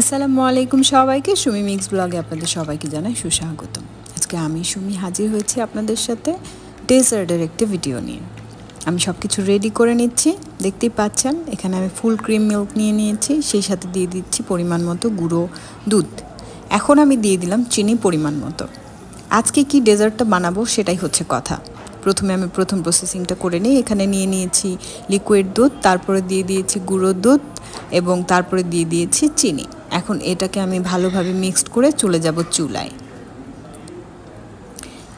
আসসালামু আলাইকুম সবাইকে সুমি মিক্স ব্লগে আপনাদের সবাইকে জানাই সুস্বাগতম আজকে আমি সুমি হাজির হয়েছি আপনাদের সাথে ডেজার্টের একটি ভিডিও নিয়ে আমি সব কিছু রেডি করে নিচ্ছি দেখতেই পাচ্ছেন এখানে আমি ফুল ক্রিম মিল্ক নিয়ে নিয়েছি সেই সাথে দিয়ে দিচ্ছি পরিমাণ মতো গুঁড়ো দুধ এখন আমি দিয়ে দিলাম চিনি পরিমাণ মতো আজকে কি ডেজার্টটা বানাবো সেটাই হচ্ছে কথা প্রথমে আমি প্রথম প্রসেসিংটা করে নিই এখানে নিয়ে নিয়েছি লিকুইড দুধ তারপরে দিয়ে দিয়েছি গুঁড়ো দুধ এবং তারপরে দিয়ে দিয়েছি চিনি এখন এটাকে আমি ভালোভাবে মিক্সড করে চলে যাব চুলায়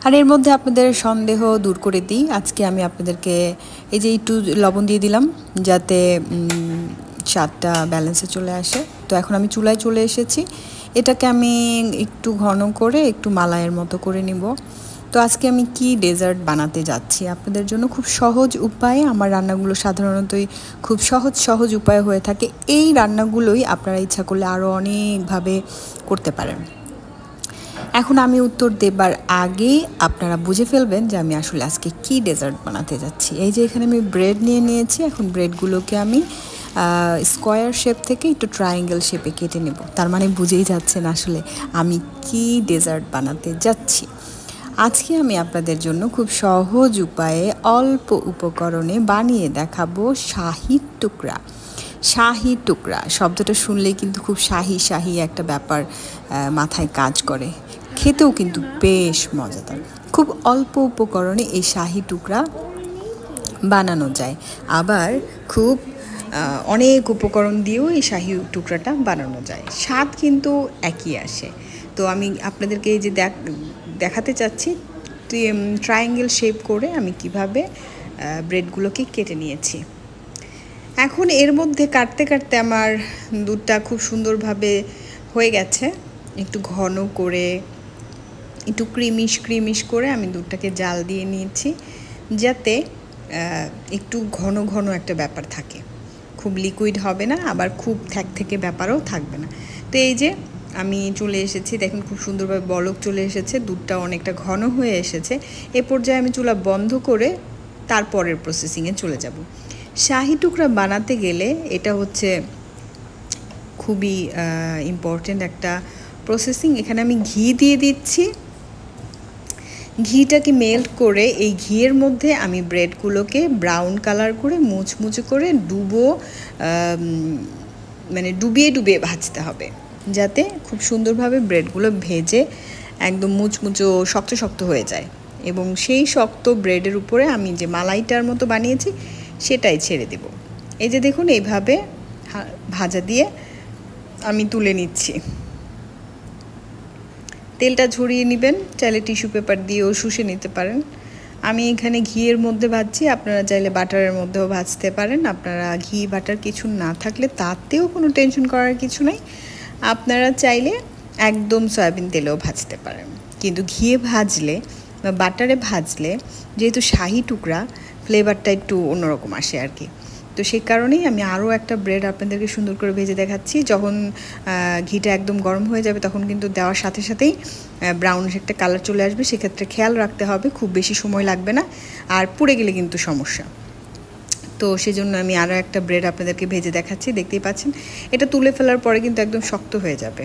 আর এর মধ্যে আপনাদের সন্দেহ দূর করে দিই আজকে আমি আপনাদেরকে এই যে একটু লবণ দিয়ে দিলাম যাতে স্বাদটা ব্যালেন্সে চলে আসে তো এখন আমি চুলায় চলে এসেছি এটাকে আমি একটু ঘন করে একটু মালায়ের মতো করে নিব তো আজকে আমি কি ডেজার্ট বানাতে যাচ্ছি আপনাদের জন্য খুব সহজ উপায়ে আমার রান্নাগুলো সাধারণতই খুব সহজ সহজ উপায় হয়ে থাকে এই রান্নাগুলোই আপনারা ইচ্ছা করলে আরও অনেকভাবে করতে পারেন এখন আমি উত্তর দেবার আগে আপনারা বুঝে ফেলবেন যে আমি আসলে আজকে কি ডেজার্ট বানাতে যাচ্ছি এই যে এখানে আমি ব্রেড নিয়ে নিয়েছি এখন ব্রেডগুলোকে আমি স্কোয়ার শেপ থেকে একটু ট্রায়াঙ্গেল শেপে কেটে নেব তার মানে বুঝেই যাচ্ছেন আসলে আমি কি ডেজার্ট বানাতে যাচ্ছি আজকে আমি আপনাদের জন্য খুব সহজ উপায়ে অল্প উপকরণে বানিয়ে দেখাবো শাহি টুকরা শাহি টুকরা শব্দটা শুনলেই কিন্তু খুব শাহি শাহি একটা ব্যাপার মাথায় কাজ করে খেতেও কিন্তু বেশ মজাদার খুব অল্প উপকরণে এই শাহি টুকরা বানানো যায় আবার খুব অনেক উপকরণ দিয়েও এই শাহি টুকরাটা বানানো যায় স্বাদ কিন্তু একই আসে তো আমি আপনাদেরকে এই যে দেখ দেখাতে চাচ্ছি ট্রায়াঙ্গেল শেপ করে আমি কিভাবে ব্রেডগুলোকে কেটে নিয়েছি এখন এর মধ্যে কাটতে কাটতে আমার দুধটা খুব সুন্দরভাবে হয়ে গেছে একটু ঘন করে একটু ক্রিমিশ ক্রিমিশ করে আমি দুধটাকে জাল দিয়ে নিয়েছি যাতে একটু ঘন ঘন একটা ব্যাপার থাকে খুব লিকুইড হবে না আবার খুব থ্যাক থেকে ব্যাপারও থাকবে না তো এই যে আমি চলে এসেছি দেখেন খুব সুন্দরভাবে বলক চলে এসেছে দুধটা অনেকটা ঘন হয়ে এসেছে এ পর্যায়ে আমি চুলা বন্ধ করে তারপরের প্রসেসিংয়ে চলে যাব শাহি টুকরা বানাতে গেলে এটা হচ্ছে খুবই ইম্পর্টেন্ট একটা প্রসেসিং এখানে আমি ঘি দিয়ে দিচ্ছি ঘিটাকে মেল্ট করে এই ঘিয়ের মধ্যে আমি ব্রেডগুলোকে ব্রাউন কালার করে মুচমুচে করে ডুবো মানে ডুবিয়ে ডুবিয়ে ভাজতে হবে যাতে খুব সুন্দরভাবে ব্রেডগুলো ভেজে একদম মুচমুচো শক্ত শক্ত হয়ে যায় এবং সেই শক্ত ব্রেডের উপরে আমি যে মালাইটার মতো বানিয়েছি সেটাই ছেড়ে দেব এই যে দেখুন এইভাবে ভাজা দিয়ে আমি তুলে নিচ্ছি তেলটা ঝরিয়ে নেবেন চাইলে টিস্যু পেপার দিয়েও শুষে নিতে পারেন আমি এখানে ঘিয়ের মধ্যে ভাজছি আপনারা চাইলে বাটারের মধ্যেও ভাজতে পারেন আপনারা ঘি বাটার কিছু না থাকলে তাতেও কোনো টেনশন করার কিছু নাই আপনারা চাইলে একদম সয়াবিন তেলেও ভাজতে পারেন কিন্তু ঘিয়ে ভাজলে বা বাটারে ভাজলে যেহেতু শাহি টুকরা ফ্লেভারটা একটু অন্যরকম আসে আর কি তো সেই কারণেই আমি আরও একটা ব্রেড আপনাদেরকে সুন্দর করে ভেজে দেখাচ্ছি যখন ঘিটা একদম গরম হয়ে যাবে তখন কিন্তু দেওয়ার সাথে সাথেই ব্রাউন একটা কালার চলে আসবে সেক্ষেত্রে খেয়াল রাখতে হবে খুব বেশি সময় লাগবে না আর পুড়ে গেলে কিন্তু সমস্যা তো সেজন্য আমি আরও একটা ব্রেড আপনাদেরকে ভেজে দেখাচ্ছি দেখতেই পাচ্ছেন এটা তুলে ফেলার পরে কিন্তু একদম শক্ত হয়ে যাবে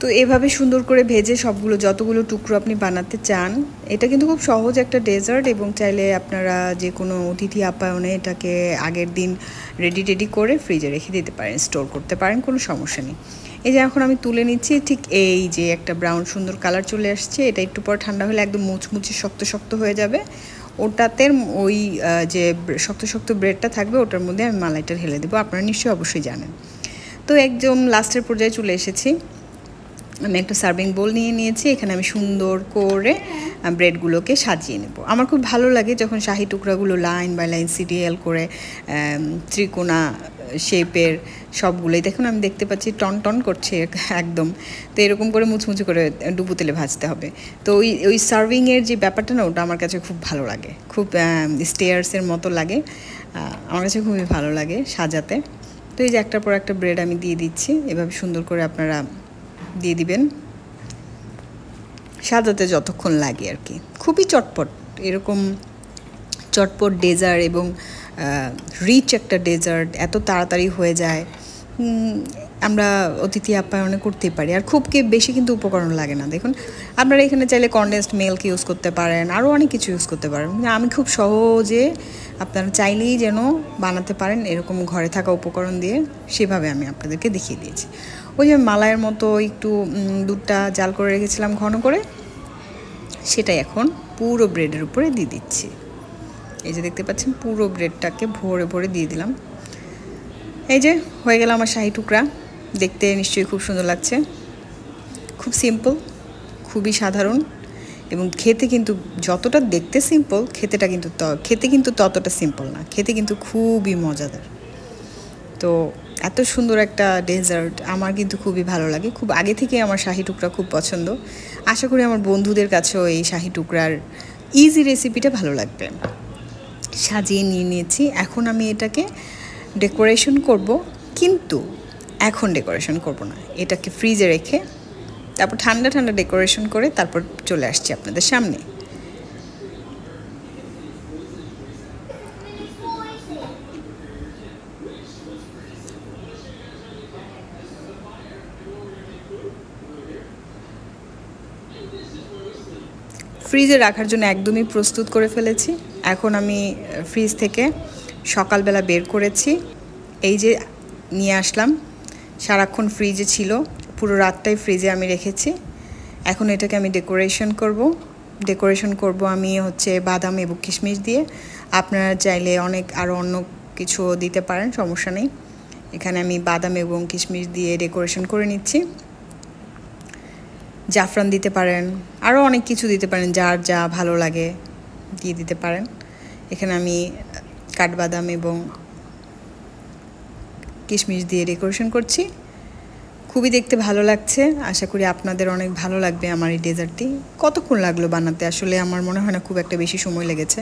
তো এভাবে সুন্দর করে ভেজে সবগুলো যতগুলো টুকরো আপনি বানাতে চান এটা কিন্তু খুব সহজ একটা ডেজার্ট এবং চাইলে আপনারা যে কোনো অতিথি আপ্যায়নে এটাকে আগের দিন রেডি টেডি করে ফ্রিজে রেখে দিতে পারেন স্টোর করতে পারেন কোনো সমস্যা নেই এই যে এখন আমি তুলে নিচ্ছি ঠিক এই যে একটা ব্রাউন সুন্দর কালার চলে আসছে এটা একটু পর ঠান্ডা হলে একদম মুচমুচি শক্ত শক্ত হয়ে যাবে ওটাতে ওই যে শক্ত শক্ত ব্রেডটা থাকবে ওটার মধ্যে আমি মালাইটা ঢেলে দেবো আপনারা নিশ্চয়ই অবশ্যই জানেন তো একদম লাস্টের পর্যায়ে চলে এসেছি আমি একটা সার্ভিং বোল নিয়ে নিয়েছি এখানে আমি সুন্দর করে ব্রেডগুলোকে সাজিয়ে নেব আমার খুব ভালো লাগে যখন শাহি টুকরাগুলো লাইন বাই লাইন সিরিয়াল করে ত্রিকোণা শেপের সবগুলোই দেখুন আমি দেখতে পাচ্ছি টন টন করছে একদম তো এরকম করে মুচমুচে করে ডুবু তেলে ভাজতে হবে তো ওই ওই সার্ভিংয়ের যে ব্যাপারটা না ওটা আমার কাছে খুব ভালো লাগে খুব স্টেয়ার্সের মতো লাগে আমার কাছে খুবই ভালো লাগে সাজাতে তো এই যে একটার পর একটা ব্রেড আমি দিয়ে দিচ্ছি এভাবে সুন্দর করে আপনারা দিয়ে দিবেন সাজাতে যতক্ষণ লাগে আর কি খুবই চটপট এরকম চটপট ডেজার্ট এবং রিচ একটা ডেজার্ট এত তাড়াতাড়ি হয়ে যায় আমরা অতিথি আপ্যায়নে করতেই পারি আর খুব বেশি কিন্তু উপকরণ লাগে না দেখুন আপনারা এখানে চাইলে কনডেন্সড মিল্ক ইউজ করতে পারেন আরও অনেক কিছু ইউজ করতে পারেন আমি খুব সহজে আপনারা চাইলেই যেন বানাতে পারেন এরকম ঘরে থাকা উপকরণ দিয়ে সেভাবে আমি আপনাদেরকে দেখিয়ে দিয়েছি ওই যে মালায়ের মতো একটু দুধটা জাল করে রেখেছিলাম ঘন করে সেটা এখন পুরো ব্রেডের উপরে দিয়ে দিচ্ছি এই যে দেখতে পাচ্ছেন পুরো ব্রেডটাকে ভরে ভরে দিয়ে দিলাম এই যে হয়ে গেল আমার শাহি টুকরা দেখতে নিশ্চয়ই খুব সুন্দর লাগছে খুব সিম্পল খুবই সাধারণ এবং খেতে কিন্তু যতটা দেখতে সিম্পল খেতেটা কিন্তু খেতে কিন্তু ততটা সিম্পল না খেতে কিন্তু খুবই মজাদার তো এত সুন্দর একটা ডেজার্ট আমার কিন্তু খুবই ভালো লাগে খুব আগে থেকে আমার শাহি টুকরা খুব পছন্দ আশা করি আমার বন্ধুদের কাছেও এই শাহি টুকরার ইজি রেসিপিটা ভালো লাগবে সাজিয়ে নিয়ে নিয়েছি এখন আমি এটাকে ডেকোরেশন করব কিন্তু এখন ডেকোরেশন করব না এটাকে ফ্রিজে রেখে তারপর ঠান্ডা ঠান্ডা ডেকোরেশন করে তারপর চলে আসছি আপনাদের সামনে ফ্রিজে রাখার জন্য একদমই প্রস্তুত করে ফেলেছি এখন আমি ফ্রিজ থেকে সকালবেলা বের করেছি এই যে নিয়ে আসলাম সারাক্ষণ ফ্রিজে ছিল পুরো রাতটাই ফ্রিজে আমি রেখেছি এখন এটাকে আমি ডেকোরেশন করব ডেকোরেশন করব আমি হচ্ছে বাদাম এবং কিশমিশ দিয়ে আপনারা চাইলে অনেক আরও অন্য কিছু দিতে পারেন সমস্যা নেই এখানে আমি বাদাম এবং কিশমিশ দিয়ে ডেকোরেশন করে নিচ্ছি জাফরান দিতে পারেন আরও অনেক কিছু দিতে পারেন যার যা ভালো লাগে দিয়ে দিতে পারেন এখানে আমি কাঠবাদাম এবং কিশমিশ দিয়ে ডেকোরেশন করছি খুবই দেখতে ভালো লাগছে আশা করি আপনাদের অনেক ভালো লাগবে আমার এই ডেজার্টটি কতক্ষণ লাগলো বানাতে আসলে আমার মনে হয় না খুব একটা বেশি সময় লেগেছে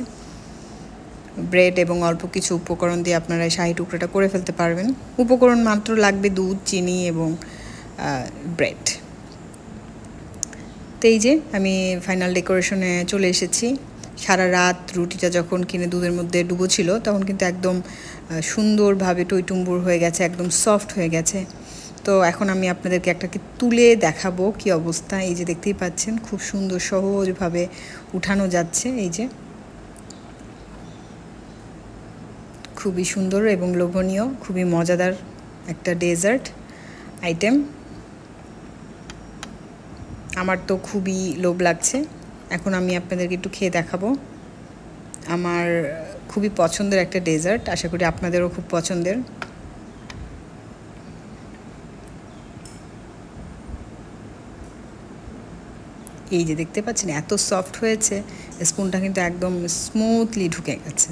ব্রেড এবং অল্প কিছু উপকরণ দিয়ে আপনারা শাহি টুকরোটা করে ফেলতে পারবেন উপকরণ মাত্র লাগবে দুধ চিনি এবং ব্রেড তো এই যে আমি ফাইনাল ডেকোরেশনে চলে এসেছি সারা রাত রুটিটা যখন কিনে দুধের মধ্যে ডুবো ছিল তখন কিন্তু একদম সুন্দরভাবে টইটুম্বুর হয়ে গেছে একদম সফট হয়ে গেছে তো এখন আমি আপনাদেরকে একটাকে তুলে দেখাবো কি অবস্থা এই যে দেখতেই পাচ্ছেন খুব সুন্দর সহজভাবে উঠানো যাচ্ছে এই যে খুবই সুন্দর এবং লোভনীয় খুবই মজাদার একটা ডেজার্ট আইটেম আমার তো খুবই লোভ লাগছে এখন আমি আপনাদেরকে একটু খেয়ে দেখাবো আমার খুবই পছন্দের একটা ডেজার্ট আশা করি আপনাদেরও খুব পছন্দের এই যে দেখতে পাচ্ছেন এত সফট হয়েছে স্পুনটা কিন্তু একদম স্মুথলি ঢুকে গেছে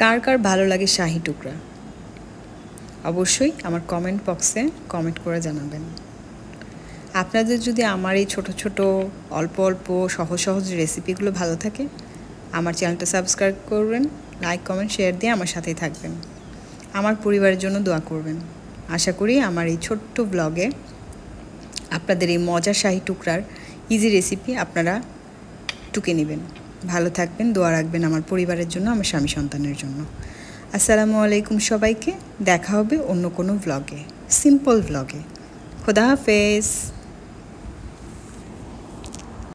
কার কার ভালো লাগে শাহি টুকরা অবশ্যই আমার কমেন্ট বক্সে কমেন্ট করে জানাবেন আপনাদের যদি আমার এই ছোট ছোট অল্প অল্প সহজ সহজ রেসিপিগুলো ভালো থাকে আমার চ্যানেলটা সাবস্ক্রাইব করবেন লাইক কমেন্ট শেয়ার দিয়ে আমার সাথেই থাকবেন আমার পরিবারের জন্য দোয়া করবেন আশা করি আমার এই ছোট্ট ব্লগে আপনাদের এই মজার শাহি টুকরার ইজি রেসিপি আপনারা টুকে নেবেন ভালো থাকবেন দোয়া রাখবেন আমার পরিবারের জন্য আমার স্বামী সন্তানের জন্য আসসালামু আলাইকুম সবাইকে দেখা হবে অন্য কোনো ভ্লগে সিম্পল ভ্লগে খোদা হাফেজ